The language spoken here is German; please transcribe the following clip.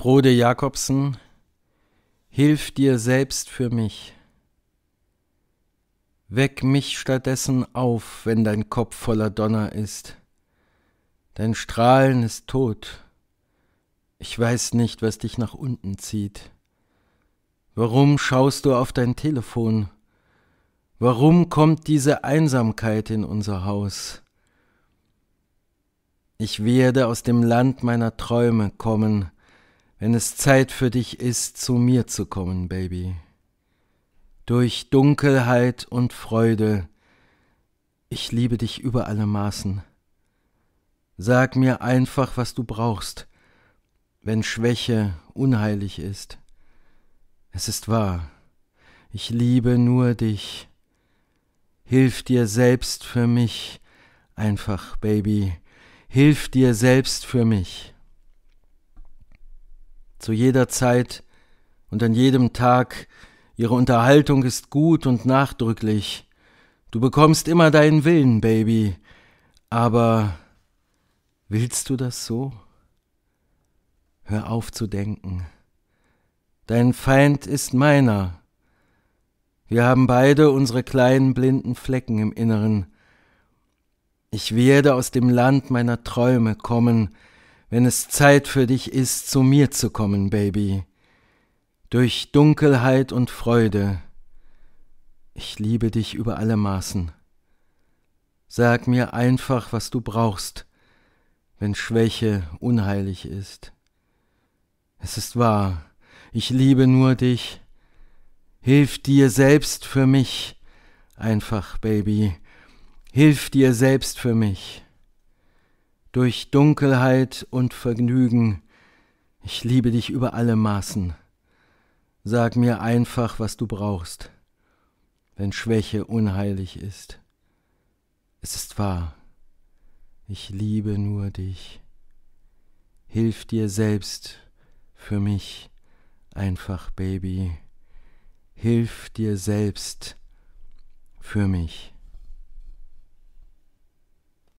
Frode Jakobsen, hilf dir selbst für mich. Weck mich stattdessen auf, wenn dein Kopf voller Donner ist. Dein Strahlen ist tot. Ich weiß nicht, was dich nach unten zieht. Warum schaust du auf dein Telefon? Warum kommt diese Einsamkeit in unser Haus? Ich werde aus dem Land meiner Träume kommen, wenn es Zeit für dich ist, zu mir zu kommen, Baby. Durch Dunkelheit und Freude, ich liebe dich über alle Maßen. Sag mir einfach, was du brauchst, wenn Schwäche unheilig ist. Es ist wahr, ich liebe nur dich. Hilf dir selbst für mich, einfach, Baby, hilf dir selbst für mich zu jeder Zeit und an jedem Tag, ihre Unterhaltung ist gut und nachdrücklich. Du bekommst immer deinen Willen, Baby, aber willst du das so? Hör auf zu denken. Dein Feind ist meiner. Wir haben beide unsere kleinen blinden Flecken im Inneren. Ich werde aus dem Land meiner Träume kommen, wenn es Zeit für dich ist, zu mir zu kommen, Baby. Durch Dunkelheit und Freude. Ich liebe dich über alle Maßen. Sag mir einfach, was du brauchst, wenn Schwäche unheilig ist. Es ist wahr, ich liebe nur dich. Hilf dir selbst für mich, einfach, Baby. Hilf dir selbst für mich durch Dunkelheit und Vergnügen. Ich liebe dich über alle Maßen. Sag mir einfach, was du brauchst, wenn Schwäche unheilig ist. Es ist wahr, ich liebe nur dich. Hilf dir selbst für mich, einfach Baby. Hilf dir selbst für mich.